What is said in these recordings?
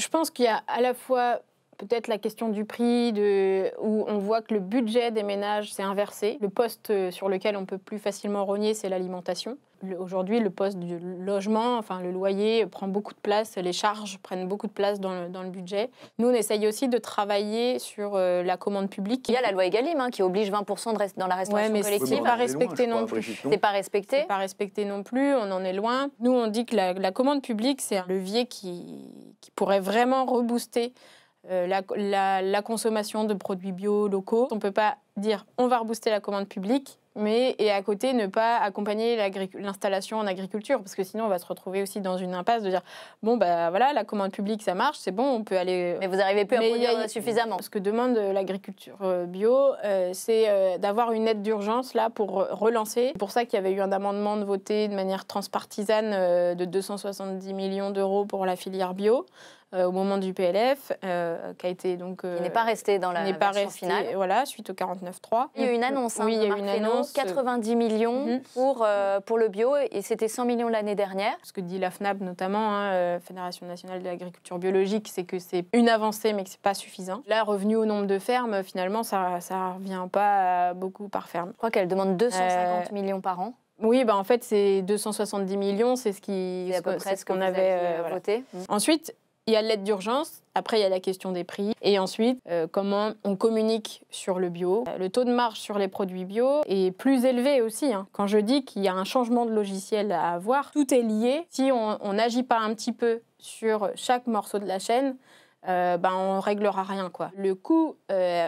je pense qu'il y a à la fois peut-être la question du prix, où on voit que le budget des ménages s'est inversé. Le poste euh, sur lequel on peut plus facilement rogner, c'est l'alimentation aujourd'hui, le poste du logement, enfin le loyer prend beaucoup de place, les charges prennent beaucoup de place dans le, budget. Nous, on essaye aussi de travailler sur euh, la commande publique. Il y a la loi Egalim hein, qui oblige 20% dans la restauration collective. à pas respecté non plus. C'est pas respecté. pas respecté non plus. On en est loin. Nous, on dit que la, commande publique, c'est un levier qui, pourrait vraiment rebooster. Euh, la, la, consommation de produits bio locaux. On ne peut pas dire on va rebooster la commande publique, mais et à côté ne pas accompagner l'installation en agriculture parce que sinon on va se retrouver aussi dans une impasse de dire bon bah voilà la commande publique ça marche c'est bon on peut aller mais vous arrivez plus à produire suffisamment ce que demande euh, l'agriculture euh, bio euh, c'est d'avoir une aide d'urgence là pour relancer c'est pour ça qu'il y avait eu un amendement de voté de manière transpartisane de 270 millions d'euros pour la filière bio au moment du PLF, qui a été donc. il n'est pas resté dans la version finale. Voilà, suite au il y a eu une annonce, hein, il y a une annonce. 90 euh, millions mhm. pour, euh, pour le bio et c'était 100 millions l'année dernière. Ce que dit la FNAB notamment, hein, euh, Fédération nationale de l'agriculture biologique, c'est que c'est une avancée mais que ce n'est pas suffisant. Là, revenu au nombre de fermes, finalement, ça ne revient pas beaucoup par ferme. Je crois qu'elle demande 250 millions par an. Oui, bah en fait, c'est 270 millions, c'est ce qu'on ce qu'on avait voté. Ensuite, il y a l'aide d'urgence, après il y a la question des prix, et ensuite euh, comment on communique sur le bio. Le taux de marge sur les produits bio est plus élevé aussi. Hein. Quand je dis qu'il y a un changement de logiciel à avoir, tout est lié. Si on n'agit pas un petit peu sur chaque morceau de la chaîne, euh, ben on réglera rien quoi. Le coût euh,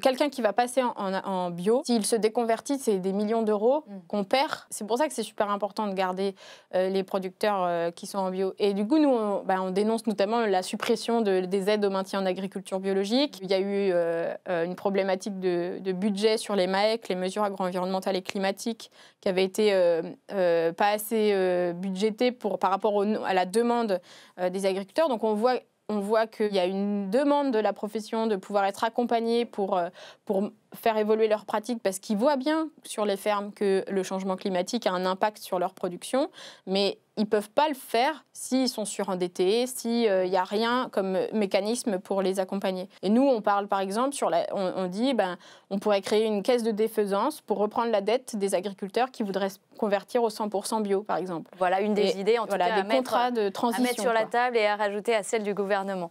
quelqu'un qui va passer en, bio, s'il se déconvertit, c'est des millions d'euros mm. qu'on perd. C'est pour ça que c'est super important de garder euh, les producteurs euh, qui sont en bio. Et du coup, nous, on, bah, dénonce notamment la suppression des aides au maintien en agriculture biologique. Il y a eu euh, une problématique de, budget sur les MAEC, les mesures agro-environnementales et climatiques, qui avait été pas assez budgétées pour, par rapport à la demande des agriculteurs. Donc on voit on voit qu'il y a une demande de la profession de pouvoir être accompagnée pour, euh, pour faire évoluer leurs pratiques parce qu'ils voient bien sur les fermes que le changement climatique a un impact sur leur production, mais ils ne peuvent pas le faire s'ils sont surendettés, s'il n'y euh, a rien comme mécanisme pour les accompagner. Et nous, on parle par exemple, sur la, on, dit, ben, on pourrait créer une caisse de défaisance pour reprendre la dette des agriculteurs qui voudraient se convertir au 100% bio, par exemple. Voilà une des idées, en tout cas, à mettre, de transition, sur la table et à rajouter à celle du gouvernement gouvernement.